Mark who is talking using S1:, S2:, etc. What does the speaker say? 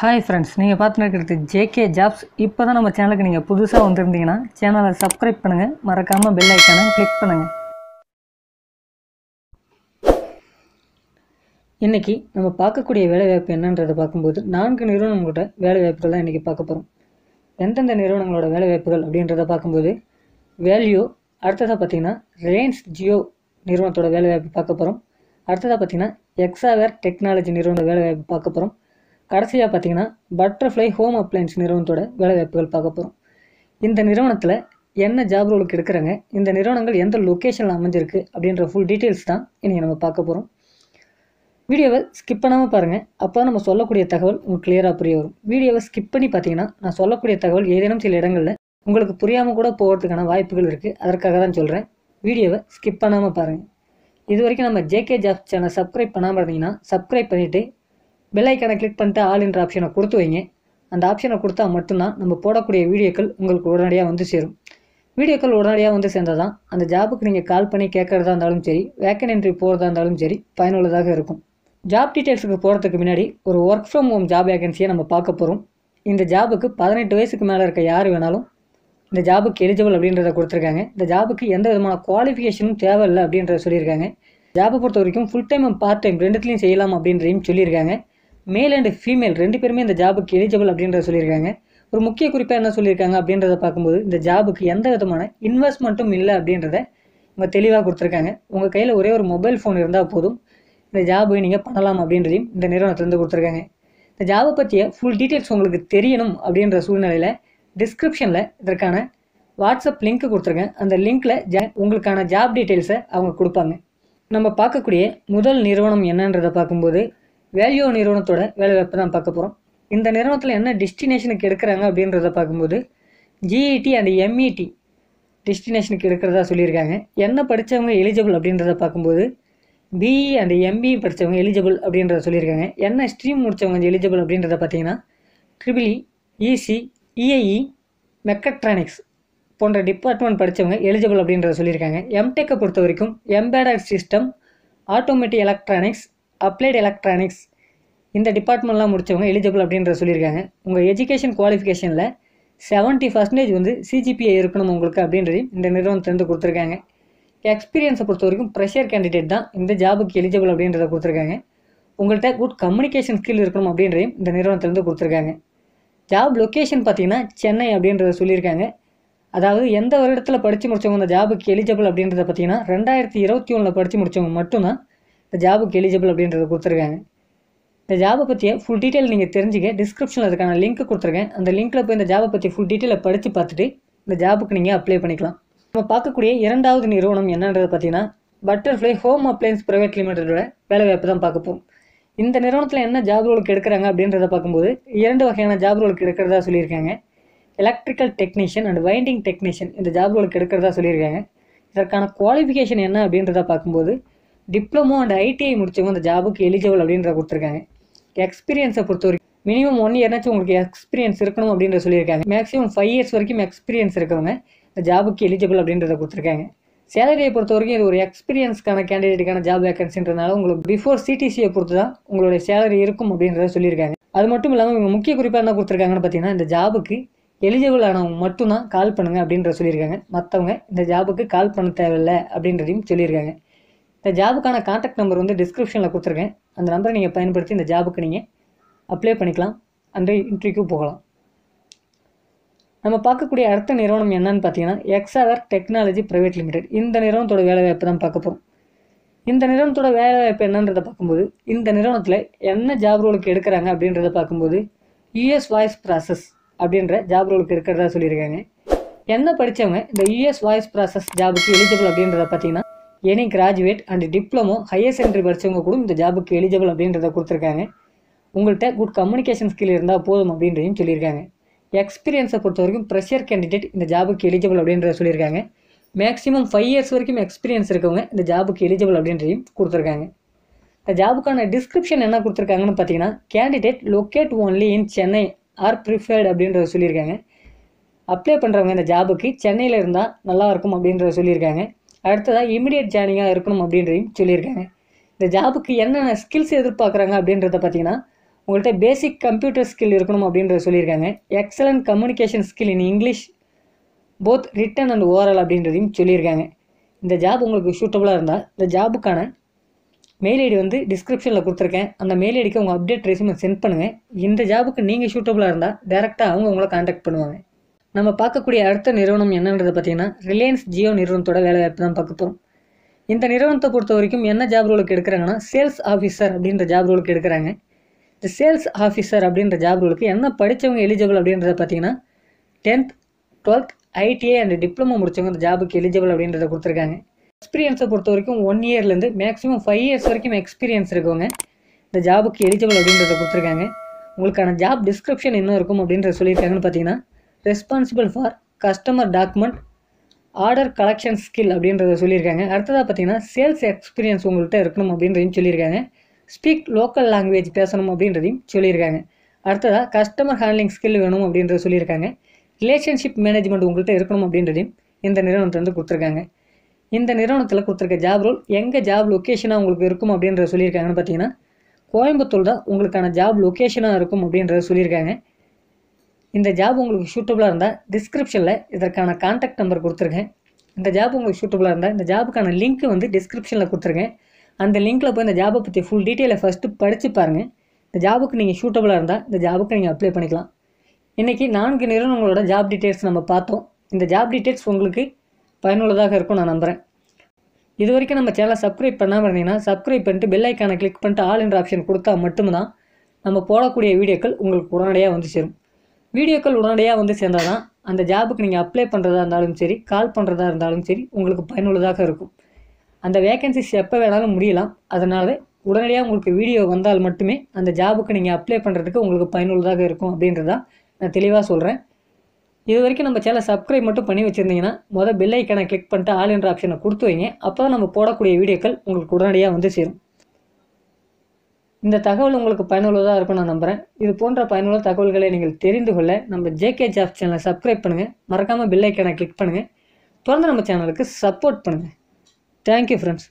S1: hi friends நீங்கள் பார்த்துன்னு JK jobs இப்போ தான் நம்ம சேனலுக்கு நீங்கள் புதுசாக வந்திருந்தீங்கன்னா சேனலை சப்ஸ்கிரைப் பண்ணுங்கள் மறக்காமல் பெல் ஐக்கானை கிளிக் பண்ணுங்கள் இன்றைக்கி நம்ம பார்க்கக்கூடிய வேலைவாய்ப்பு என்னன்றதை பார்க்கும்போது நான்கு நிறுவனங்களோட வேலைவாய்ப்புகள் தான் இன்றைக்கி பார்க்க போகிறோம் எந்தெந்த நிறுவனங்களோட வேலைவாய்ப்புகள் அப்படின்றத பார்க்கும்போது வேல்யூ அடுத்ததாக பார்த்தீங்கன்னா ரிலையன்ஸ் ஜியோ நிறுவனத்தோட வேலைவாய்ப்பு பார்க்க போகிறோம் அடுத்ததாக பார்த்தீங்கன்னா எக்ஸாவேர் டெக்னாலஜி நிறுவன வேலைவாய்ப்பு பார்க்க போகிறோம் கடைசியாக பார்த்தீங்கன்னா பட்டர்ஃப்ளை ஹோம் அப்ளைன்ஸ் நிறுவனத்தோட வேலைவாய்ப்புகள் பார்க்க போகிறோம் இந்த நிறுவனத்தில் என்ன ஜாப் ரோலுக்கு எடுக்கிறாங்க இந்த நிறுவனங்கள் எந்த லொக்கேஷனில் அமைஞ்சிருக்கு அப்படின்ற ஃபுல் டீட்டெயில்ஸ் தான் இன்றைக்கி நம்ம பார்க்க போகிறோம் வீடியோவை ஸ்கிப் பண்ணாமல் பாருங்கள் அப்போ நம்ம சொல்லக்கூடிய தகவல் உங்களுக்கு கிளியராக புரிய வரும் வீடியோவை ஸ்கிப் பண்ணி பார்த்தீங்கன்னா நான் சொல்லக்கூடிய தகவல் ஏதேனும் சில இடங்களில் உங்களுக்கு புரியாமல் கூட போகிறதுக்கான வாய்ப்புகள் இருக்குது அதற்காக தான் சொல்கிறேன் வீடியோவை ஸ்கிப் பண்ணாமல் பாருங்கள் இது வரைக்கும் நம்ம ஜேகே ஜாப் சேனல் சப்ஸ்கிரைப் பண்ணாமல் இருந்தீங்கன்னா சப்ஸ்கிரைப் பண்ணிவிட்டு பெல்லைக்கனை கிளிக் பண்ணிட்டு என்ற ஆப்ஷனை கொடுத்து வைங்க அந்த ஆப்ஷனை கொடுத்தா மட்டும்தான் நம்ம போடக்கூடிய வீடியோக்கள் உங்களுக்கு உடனடியாக வந்து சேரும் வீடியோக்கள் உடனடியாக வந்து சேர்ந்தால் தான் அந்த ஜாபுக்கு நீங்கள் கால் பண்ணி கேட்குறதா இருந்தாலும் சரி வேக்கன் என்ட்ரி போகிறதா இருந்தாலும் சரி பயனுள்ளதாக இருக்கும் ஜாப் டீட்டெயில்ஸுக்கு போகிறதுக்கு முன்னாடி ஒரு ஒர்க் ஃப்ரம் ஹோம் ஜாப் வேகன்சியை நம்ம பார்க்க போகிறோம் இந்த ஜாபுக்கு பதினெட்டு வயசுக்கு மேலே இருக்க யார் வேணாலும் இந்த ஜாபுக்கு எலிஜிபிள் அப்படின்றத கொடுத்துருக்காங்க இந்த ஜாபுக்கு எந்த விதமான குவாலிஃபிகேஷனும் தேவையில்லை அப்படின்றத சொல்லியிருக்காங்க ஜாபை பொறுத்த வரைக்கும் ஃபுல் டைம் பார்ட் டைம் ரெண்டுத்துலையும் செய்யலாம் அப்படின்றதையும் சொல்லியிருக்காங்க மேல் அண்ட் ஃபீமேல் ரெண்டு பேருமே இந்த ஜாபுக்கு எலிஜிபிள் அப்படின்றத சொல்லியிருக்காங்க ஒரு முக்கிய குறிப்பாக என்ன சொல்லியிருக்காங்க அப்படின்றத பார்க்கும்போது இந்த ஜாபுக்கு எந்த விதமான இன்வெஸ்ட்மெண்ட்டும் இல்லை அப்படின்றத இவங்க தெளிவாக கொடுத்துருக்காங்க உங்கள் கையில் ஒரே ஒரு மொபைல் ஃபோன் இருந்தால் போதும் இந்த ஜாபை நீங்கள் பண்ணலாம் அப்படின்றதையும் இந்த நிறுவனத்துலேருந்து கொடுத்துருக்காங்க இந்த ஜாபை பற்றிய ஃபுல் டீட்டெயில்ஸ் உங்களுக்கு தெரியணும் அப்படின்ற சூழ்நிலையில் டிஸ்கிரிப்ஷனில் இதற்கான வாட்ஸ்அப் லிங்க் கொடுத்துருக்கேன் அந்த லிங்க்கில் ஜா உங்களுக்கான ஜாப் டீட்டெயில்ஸை அவங்க கொடுப்பாங்க நம்ம பார்க்கக்கூடிய முதல் நிறுவனம் என்னன்றதை பார்க்கும்போது வேல்யூ நிறுவனத்தோட வேலை வாய்ப்பு தான் பார்க்க போகிறோம் இந்த நிறுவனத்தில் என்ன டெஸ்டினேஷனுக்கு எடுக்கிறாங்க அப்படின்றத பார்க்கும்போது ஜிஇடி அண்ட் எம்இடி டெஸ்டினேஷனுக்கு எடுக்கிறதா சொல்லியிருக்காங்க என்ன படித்தவங்க எலிஜிபிள் அப்படின்றத பார்க்கும்போது பிஇ அண்ட் எம்பி படித்தவங்க எலிஜிபிள் அப்படின்றத சொல்லியிருக்காங்க என்ன ஸ்ட்ரீம் முடித்தவங்க எலிஜிபிள் அப்படின்றத பார்த்தீங்கன்னா ட்ரிபிளி இசி இஐஇ மெக்கட்ரானிக்ஸ் போன்ற டிபார்ட்மெண்ட் படித்தவங்க எலிஜிபிள் அப்படின்றத சொல்லியிருக்காங்க எம்டெக்கை பொறுத்த வரைக்கும் embedded system automatic electronics applied electronics இந்த டிபார்ட்மெண்ட்லாம் முடித்தவங்க எலிஜிபிள் அப்படின்ற சொல்லியிருக்காங்க உங்கள் எஜுகேஷன் குவாலிஃபிகேஷனில் செவன்ட்டி பர்சன்டேஜ் வந்து சிஜிபிஐ இருக்கணும் உங்களுக்கு அப்படின்றது இந்த நிறுவனத்திலேருந்து கொடுத்துருக்காங்க எக்ஸ்பீரியன்ஸை பொறுத்த வரைக்கும் ப்ரெஷர் கேண்டிடேட் தான் இந்த ஜாபுக்கு எலிஜிபிள் அப்படின்றத கொடுத்துருக்காங்க உங்கள்கிட்ட குட் கம்யூனிகேஷன் ஸ்கில் இருக்கணும் அப்படின்றதையும் இந்த நிறுவனத்திலேருந்து கொடுத்துருக்காங்க ஜாப் லொக்கேஷன் பார்த்திங்கன்னா சென்னை அப்படின்றத சொல்லியிருக்காங்க அதாவது எந்த வருடத்தில் படித்து முடித்தவங்க இந்த ஜாபுக்கு எலிஜிபிள் அப்படின்றத பார்த்திங்கன்னா ரெண்டாயிரத்தி இருபத்தி ஒன்றில் படித்து முடித்தவங்க மட்டும்தான் இந்த ஜாபுக்கு எலிஜிபிள் அப்படின்றத கொடுத்துருக்காங்க இந்த ஜாபை பற்றிய ஃபுல் டீட்டெயில் நீங்கள் தெரிஞ்சுக்க டிஸ்கிரிப்ஷனில் இருக்கான லிங்க் கொடுத்துருக்கேன் அந்த லிங்க்கில் போய் இந்த ஜாபை பற்றி ஃபுல் டீட்டெயிலை படித்து பார்த்துட்டு இந்த ஜாபுக்கு நீங்கள் அப்ளை பண்ணிக்கலாம் நம்ம பார்க்கக்கூடிய இரண்டாவது நிறுவனம் என்னன்றது பார்த்தீங்கன்னா பட்டர்ஃப்ளை ஹோம் அப்ளையன்ஸ் ப்ரைவேட் லிமிடெடோட வேலைவாய்ப்பு தான் பார்க்க போகும் இந்த நிறுவனத்தில் என்ன ஜாப் ரோலுக்கு எடுக்கிறாங்க அப்படின்றத பார்க்கும்போது இரண்டு வகையான ஜாப் ரோலுக்கு எடுக்கிறதா சொல்லியிருக்காங்க electrical technician and winding technician இந்த ஜாப் ரோலுக்கு எடுக்கிறதா சொல்லியிருக்காங்க இதற்கான குவாலிஃபிகேஷன் என்ன அப்படின்றத பார்க்கும்போது டிப்ளமோ அண்ட் ஐடிஐ முடித்தவங்க இந்த ஜாபுக்கு எலிஜிபிள் அப்படின்றத கொடுத்துருக்காங்க எக்ஸ்பீரியன்ஸை பொறுத்த வரைக்கும் மினிமம் ஒன் இயர்னாச்சும் உங்களுக்கு எக்ஸ்பீரியன்ஸ் இருக்கணும் அப்படின்ற சொல்லியிருக்காங்க மேக்ஸிமம் ஃபைவ் இயர்ஸ் வரைக்கும் எக்ஸ்பீரியன்ஸ் இருக்கவங்க இந்த ஜாபுக்கு எலிஜிபிள் அப்படின்றத கொடுத்துருக்காங்க சேலரியை பொறுத்த வரைக்கும் இது ஒரு எக்ஸ்பீரியன்ஸ்க்கான கேண்டிடேட்டுக்கான ஜாப் வேகன்சின்றனால உங்களுக்கு பிஃபோர் சிடிசியை பொறுத்து தான் உங்களுடைய சேலரி இருக்கும் அப்படின்றத சொல்லியிருக்காங்க அது மட்டும் இல்லாமல் இவங்க முக்கிய குறிப்பாக என்ன கொடுத்துருக்காங்கன்னு பார்த்தீங்கன்னா இந்த ஜாபுக்கு எலிஜிபிள் ஆனவங்க மட்டும்தான் கால் பண்ணுங்கள் அப்படின்ற சொல்லியிருக்காங்க மற்றவங்க இந்த ஜாபுக்கு கால் பண்ண தேவையில்லை அப்படின்றதையும் சொல்லியிருக்காங்க இந்த ஜாபுக்கான காண்டாக்ட் நம்பர் வந்து டிஸ்கிரிப்ஷனில் கொடுத்துருக்கேன் அந்த நம்பரை நீங்கள் பயன்படுத்தி இந்த ஜாபுக்கு நீங்கள் அப்ளை பண்ணிக்கலாம் அன்றைய இன்டர்வியூக்கு போகலாம் நம்ம பார்க்கக்கூடிய அடுத்த நிறுவனம் என்னன்னு பார்த்தீங்கன்னா எக்ஸாவர் டெக்னாலஜி ப்ரைவேட் லிமிடெட் இந்த நிறுவனத்தோட வேலைவாய்ப்பு தான் பார்க்க போகிறோம் இந்த நிறுவனத்தோட வேலைவாய்ப்பு என்னன்றதை பார்க்கும்போது இந்த நிறுவனத்தில் என்ன ஜாப் ரோலுக்கு எடுக்கிறாங்க அப்படின்றத பார்க்கும்போது யூஎஸ் வாய்ஸ் ப்ராசஸ் அப்படின்ற ஜாப் ரோலுக்கு எடுக்கிறதா சொல்லியிருக்காங்க என்ன படித்தவங்க இந்த யூஎஸ் வாய்ஸ் ப்ராசஸ் ஜாபுக்கு எலிஜிபிள் அப்படின்றத பார்த்தீங்கன்னா any graduate and diploma higher secondary படித்தவங்க கூட இந்த ஜாபுக்கு எலிஜிபிள் அப்படின்றத கொடுத்துருக்காங்க உங்கள்கிட்ட குட் கம்யூனிகேஷன் ஸ்கில் இருந்தால் போதும் அப்படின்றதையும் சொல்லியிருக்காங்க எக்ஸ்பீரியன்ஸை பொறுத்த வரைக்கும் ப்ரெஷர் கேண்டிடேட் இந்த ஜாபுக்கு எலிஜிபிள் அப்படின்றத சொல்லியிருக்காங்க மேக்ஸிமம் ஃபைவ் இயர்ஸ் வரைக்கும் எக்ஸ்பீரியன்ஸ் இருக்கவங்க இந்த ஜாபுக்கு எலிஜிபிள் அப்படின்றதையும் கொடுத்துருக்காங்க இந்த ஜாபுக்கான டிஸ்கிரிப்ஷன் என்ன கொடுத்துருக்காங்கன்னு பார்த்தீங்கன்னா candidate locate only in Chennai are preferred அப்படின்றத சொல்லியிருக்காங்க அப்ளை பண்ணுறவங்க இந்த ஜாபுக்கு சென்னையில் இருந்தால் நல்லாயிருக்கும் அப்படின்றத சொல்லியிருக்காங்க அடுத்ததாக இமீடியட் ஜாயினிங்காக இருக்கணும் அப்படின்றதையும் சொல்லியிருக்காங்க இந்த ஜாபுக்கு என்னென்ன ஸ்கில்ஸ் எதிர்பார்க்குறாங்க அப்படின்றத பார்த்தீங்கன்னா உங்கள்கிட்ட பேசிக் கம்ப்யூட்டர் ஸ்கில் இருக்கணும் அப்படின்றத சொல்லியிருக்காங்க excellent communication skill in English both written and overall அப்படின்றதையும் சொல்லியிருக்காங்க இந்த ஜாப் உங்களுக்கு சூட்டபுளாக இருந்தால் இந்த ஜாபுக்கான மெயில் ஐடி வந்து டிஸ்கிரிப்ஷனில் கொடுத்துருக்கேன் அந்த மெயில் ஐடிக்கு உங்கள் அப்டேட் ரெசியூமை சென்ட் பண்ணுங்கள் இந்த ஜாபுக்கு நீங்கள் சூட்டபுளாக இருந்தால் டேரெக்டாக அவங்க உங்களை காண்டாக்ட் பண்ணுவாங்க நம்ம பார்க்கக்கூடிய அடுத்த நிறுவனம் என்னன்றது பார்த்தீங்கன்னா ரிலையன்ஸ் ஜியோ நிறுவனத்தோட வேலைவாய்ப்பு தான் பார்க்க போகிறோம் இந்த நிறுவனத்தை பொறுத்த வரைக்கும் என்ன ஜாப் ரோலுக்கு எடுக்கிறாங்கன்னா சேல்ஸ் ஆஃபீஸர் அப்படின்ற ஜாப் ரோலுக்கு எடுக்கிறாங்க இந்த சேல்ஸ் ஆஃபீஸர் அப்படின்ற ஜாப் ரோலுக்கு என்ன படித்தவங்க எலிஜிபிள் அப்படின்றத பார்த்தீங்கன்னா tenth twelfth ITI and diploma முடித்தவங்க இந்த ஜாபுக்கு எலிஜிபிள் அப்படின்றத கொடுத்துருக்காங்க எக்ஸ்பீரியன்ஸை பொறுத்த வரைக்கும் ஒன் இயர்லேருந்து மேக்ஸிமம் ஃபைவ் இயர்ஸ் வரைக்கும் எக்ஸ்பீரியன்ஸ் இருக்கவங்க இந்த ஜாபுக்கு எலிஜிபிள் அப்படின்றத கொடுத்துருக்காங்க உங்களுக்கான ஜாப் டிஸ்கிரிப்ஷன் என்ன இருக்கும் அப்படின்றத சொல்லியிருக்காங்கன்னு பார்த்தீங்கன்னா responsible for customer document order collection skill அப்படின்றத சொல்லியிருக்காங்க அடுத்ததாக பார்த்தீங்கன்னா சேல்ஸ் எக்ஸ்பீரியன்ஸ் உங்கள்கிட்ட இருக்கணும் அப்படின்றதையும் சொல்லியிருக்காங்க ஸ்பீக் லோக்கல் லாங்குவேஜ் பேசணும் அப்படின்றதையும் சொல்லியிருக்காங்க அடுத்ததாக கஸ்டமர் ஹேண்ட்லிங் ஸ்கில் வேணும் அப்படின்றத சொல்லியிருக்காங்க ரிலேஷன்ஷிப் மேனேஜ்மெண்ட் உங்கள்கிட்ட இருக்கணும் அப்படின்றதையும் இந்த நிறுவனத்துலேருந்து கொடுத்துருக்காங்க இந்த நிறுவனத்தில் கொடுத்துருக்க ஜாப் ரோல் எங்கே ஜாப் லொக்கேஷனாக உங்களுக்கு இருக்கும் அப்படின்றத சொல்லியிருக்காங்கன்னு பார்த்தீங்கன்னா கோயம்புத்தூர் தான் உங்களுக்கான ஜாப் லொக்கேஷனாக இருக்கும் அப்படின்றத சொல்லியிருக்காங்க இந்த ஜாப் உங்களுக்கு சூட்டபுளாக இருந்தால் டிஸ்கிரிப்ஷனில் இதற்கான கான்டாக்ட் நம்பர் கொடுத்துருக்கேன் இந்த ஜாப் உங்களுக்கு சூட்டபுளாக இருந்தால் இந்த ஜாபுக்கான லிங்க் வந்து டிஸ்கிரிப்ஷனில் கொடுத்துருக்கேன் அந்த லிங்க்கில் போய் இந்த ஜாபை பற்றி ஃபுல் டீட்டெயிலை ஃபஸ்ட்டு படித்து பாருங்கள் இந்த ஜாபுக்கு நீங்கள் சூட்டபுளாக இருந்தால் இந்த ஜாபுக்கு நீங்கள் அப்ளை பண்ணிக்கலாம் இன்றைக்கி நான்கு நிறுவனங்களோட ஜாப் டீட்டெயில்ஸ் நம்ம பார்த்தோம் இந்த ஜாப் டீட்டெயில்ஸ் உங்களுக்கு பயனுள்ளதாக இருக்கும் நான் நம்புகிறேன் இது வரைக்கும் நம்ம சேனலை சப்ஸ்கிரைப் பண்ணாமல் இருந்தீங்கன்னா சப்ஸ்கிரைப் பண்ணிட்டு பெல் ஐக்கானை கிளிக் பண்ணிட்டு ஆல் என்ற ஆப்ஷன் கொடுத்தா மட்டும்தான் நம்ம போடக்கூடிய வீடியோக்கள் உங்களுக்கு உடனடியாக வந்து சேரும் வீடியோக்கள் உடனடியாக வந்து சேர்ந்தால் தான் அந்த ஜாபுக்கு நீங்கள் அப்ளை பண்ணுறதா இருந்தாலும் சரி கால் பண்ணுறதா இருந்தாலும் சரி உங்களுக்கு பயனுள்ளதாக இருக்கும் அந்த வேக்கன்சிஸ் எப்போ வேணாலும் முடியலாம் அதனால் உடனடியாக உங்களுக்கு வீடியோ வந்தால் மட்டுமே அந்த ஜாபுக்கு நீங்கள் அப்ளை பண்ணுறதுக்கு உங்களுக்கு பயனுள்ளதாக இருக்கும் அப்படின்றதா நான் தெளிவாக சொல்கிறேன் இது வரைக்கும் நம்ம சேனல் சப்ஸ்கிரைப் மட்டும் பண்ணி வச்சுருந்தீங்கன்னா மொதல் பெல் கிளிக் பண்ணிட்டு ஆல் என்ற ஆப்ஷனை கொடுத்து வைங்க அப்போ தான் நம்ம போடக்கூடிய வீடியோக்கள் உங்களுக்கு உடனடியாக வந்து சேரும் இந்த தகவல் உங்களுக்கு பயனுள்ளதாக இருக்கும் நான் நம்புகிறேன் இது போன்ற பயனுள்ள தகவல்களை நீங்கள் தெரிந்து கொள்ள நம்ம ஜேகே ஜாப் சேனலை சப்ஸ்கிரைப் பண்ணுங்கள் மறக்காமல் பெல்லைக்கனை கிளிக் பண்ணுங்கள் தொடர்ந்து நம்ம சேனலுக்கு சப்போர்ட் பண்ணுங்கள் தேங்க்யூ ஃப்ரெண்ட்ஸ்